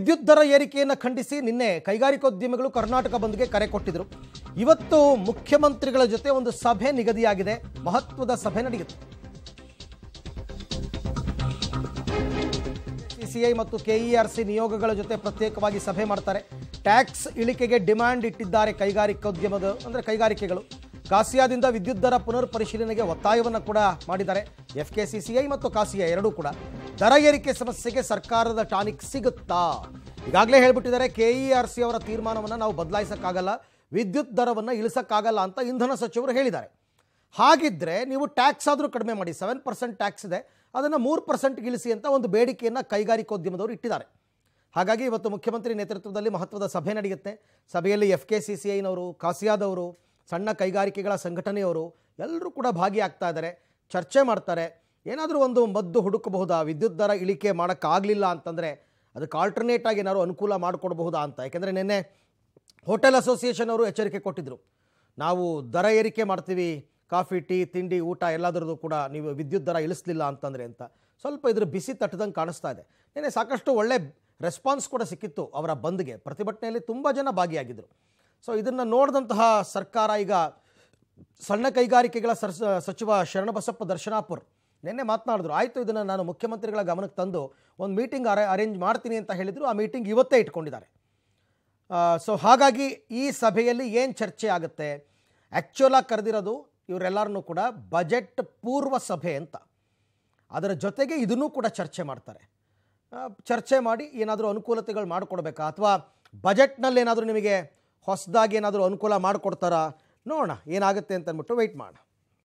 ವಿದ್ಯುತ್ ದರ ಏರಿಕೆಯನ್ನು ಖಂಡಿಸಿ ನಿನ್ನೆ ಕೈಗಾರಿಕೋದ್ಯಮಿಗಳು ಕರ್ನಾಟಕ ಬಂದ್ಗೆ ಕರೆ ಕೊಟ್ಟಿದ್ರು ಇವತ್ತು ಮುಖ್ಯಮಂತ್ರಿಗಳ ಜೊತೆ ಒಂದು ಸಭೆ ನಿಗದಿಯಾಗಿದೆ ಮಹತ್ವದ ಸಭೆ ನಡೆಯಿತು ಸಿಸಿಐ ಮತ್ತು ಕೆಇಆರ್ಸಿ ನಿಯೋಗಗಳ ಜೊತೆ ಪ್ರತ್ಯೇಕವಾಗಿ ಸಭೆ ಮಾಡ್ತಾರೆ ಟ್ಯಾಕ್ಸ್ ಇಳಿಕೆಗೆ ಡಿಮ್ಯಾಂಡ್ ಇಟ್ಟಿದ್ದಾರೆ ಕೈಗಾರಿಕೋದ್ಯಮದ ಅಂದ್ರೆ ಕೈಗಾರಿಕೆಗಳು ಕಾಸಿಯಾದಿಂದ ವಿದ್ಯುತ್ ದರ ಪುನರ್ ಪರಿಶೀಲನೆಗೆ ಒತ್ತಾಯವನ್ನು ಕೂಡ ಮಾಡಿದ್ದಾರೆ ಎಫ್ ಕೆ ಸಿ ಐ ಮತ್ತು ಕಾಸಿಯಾ ಎರಡೂ ಕೂಡ ದರ ಏರಿಕೆ ಸಮಸ್ಯೆಗೆ ಸರ್ಕಾರದ ಟಾನಿಕ್ ಸಿಗುತ್ತಾ ಈಗಾಗಲೇ ಹೇಳ್ಬಿಟ್ಟಿದ್ದಾರೆ ಆರ್ ಸಿ ಅವರ ತೀರ್ಮಾನವನ್ನು ನಾವು ಬದಲಾಯಿಸೋಕ್ಕಾಗಲ್ಲ ವಿದ್ಯುತ್ ದರವನ್ನು ಇಳಿಸೋಕ್ಕಾಗಲ್ಲ ಅಂತ ಇಂಧನ ಸಚಿವರು ಹೇಳಿದ್ದಾರೆ ಹಾಗಿದ್ರೆ ನೀವು ಟ್ಯಾಕ್ಸ್ ಆದರೂ ಕಡಿಮೆ ಮಾಡಿ ಸೆವೆನ್ ಪರ್ಸೆಂಟ್ ಟ್ಯಾಕ್ಸ್ ಇದೆ ಅದನ್ನು ಮೂರು ಪರ್ಸೆಂಟ್ ಇಳಿಸಿ ಅಂತ ಒಂದು ಬೇಡಿಕೆಯನ್ನು ಕೈಗಾರಿಕೋದ್ಯಮದವರು ಇಟ್ಟಿದ್ದಾರೆ ಹಾಗಾಗಿ ಇವತ್ತು ಮುಖ್ಯಮಂತ್ರಿ ನೇತೃತ್ವದಲ್ಲಿ ಮಹತ್ವದ ಸಭೆ ನಡೆಯುತ್ತೆ ಸಭೆಯಲ್ಲಿ ಎಫ್ ಕೆ ಸಿ ಸಿ ಐನವರು ಕಾಸಿಯಾದವರು ಸಣ್ಣ ಕೈಗಾರಿಕೆಗಳ ಸಂಘಟನೆಯವರು ಎಲ್ಲರೂ ಕೂಡ ಭಾಗಿಯಾಗ್ತಾ ಇದ್ದಾರೆ ಚರ್ಚೆ ಮಾಡ್ತಾರೆ ಏನಾದರೂ ಒಂದು ಮದ್ದು ಹುಡುಕಬಹುದಾ ವಿದ್ಯುತ್ ದರ ಇಳಿಕೆ ಮಾಡೋಕ್ಕಾಗಲಿಲ್ಲ ಅಂತಂದರೆ ಅದಕ್ಕೆ ಆಗಿ ಏನಾದರೂ ಅನುಕೂಲ ಮಾಡಿಕೊಡಬಹುದಾ ಅಂತ ಯಾಕೆಂದರೆ ನಿನ್ನೆ ಹೋಟೆಲ್ ಅಸೋಸಿಯೇಷನ್ ಅವರು ಎಚ್ಚರಿಕೆ ಕೊಟ್ಟಿದ್ದರು ನಾವು ದರ ಏರಿಕೆ ಮಾಡ್ತೀವಿ ಕಾಫಿ ಟೀ ತಿಂಡಿ ಊಟ ಎಲ್ಲದರದ್ದು ಕೂಡ ನೀವು ವಿದ್ಯುತ್ ದರ ಇಳಿಸ್ಲಿಲ್ಲ ಅಂತಂದರೆ ಅಂತ ಸ್ವಲ್ಪ ಇದ್ರ ಬಿಸಿ ತಟ್ಟದಂಗೆ ಕಾಣಿಸ್ತಾ ಇದೆ ನಿನ್ನೆ ಸಾಕಷ್ಟು ಒಳ್ಳೆ ರೆಸ್ಪಾನ್ಸ್ ಕೂಡ ಸಿಕ್ಕಿತ್ತು ಅವರ ಬಂದ್ಗೆ ಪ್ರತಿಭಟನೆಯಲ್ಲಿ ತುಂಬ ಜನ ಭಾಗಿಯಾಗಿದ್ದರು ಸೊ ಇದನ್ನು ನೋಡಿದಂತಹ ಸರ್ಕಾರ ಈಗ ಸಣ್ಣ ಕೈಗಾರಿಕೆಗಳ ಸರ್ ಸಚಿವ ಶರಣಬಸಪ್ಪ ದರ್ಶನಾಪುರ್ ನಿನ್ನೆ ಮಾತನಾಡಿದ್ರು ಆಯಿತು ಇದನ್ನು ನಾನು ಮುಖ್ಯಮಂತ್ರಿಗಳ ಗಮನಕ್ಕೆ ತಂದು ಒಂದು ಮೀಟಿಂಗ್ ಅರೆ ಅರೇಂಜ್ ಮಾಡ್ತೀನಿ ಅಂತ ಹೇಳಿದರು ಆ ಮೀಟಿಂಗ್ ಇವತ್ತೇ ಇಟ್ಕೊಂಡಿದ್ದಾರೆ ಸೊ ಹಾಗಾಗಿ ಈ ಸಭೆಯಲ್ಲಿ ಏನು ಚರ್ಚೆ ಆಗುತ್ತೆ ಆ್ಯಕ್ಚುಲಾಗಿ ಕರೆದಿರೋದು ಇವರೆಲ್ಲರನ್ನೂ ಕೂಡ ಬಜೆಟ್ ಪೂರ್ವ ಸಭೆ ಅಂತ ಅದರ ಜೊತೆಗೆ ಇದನ್ನೂ ಕೂಡ ಚರ್ಚೆ ಮಾಡ್ತಾರೆ ಚರ್ಚೆ ಮಾಡಿ ಏನಾದರೂ ಅನುಕೂಲತೆಗಳು ಮಾಡಿಕೊಡ್ಬೇಕಾ ಅಥವಾ ಬಜೆಟ್ನಲ್ಲಿ ಏನಾದರೂ ನಿಮಗೆ ಹೊಸದಾಗಿ ಏನಾದರೂ ಅನುಕೂಲ ಮಾಡಿಕೊಡ್ತಾರಾ ನೋಡೋಣ ಏನಾಗುತ್ತೆ ಅಂತ ಅಂದ್ಬಿಟ್ಟು ವೆಯ್ಟ್ ಮಾಡೋಣ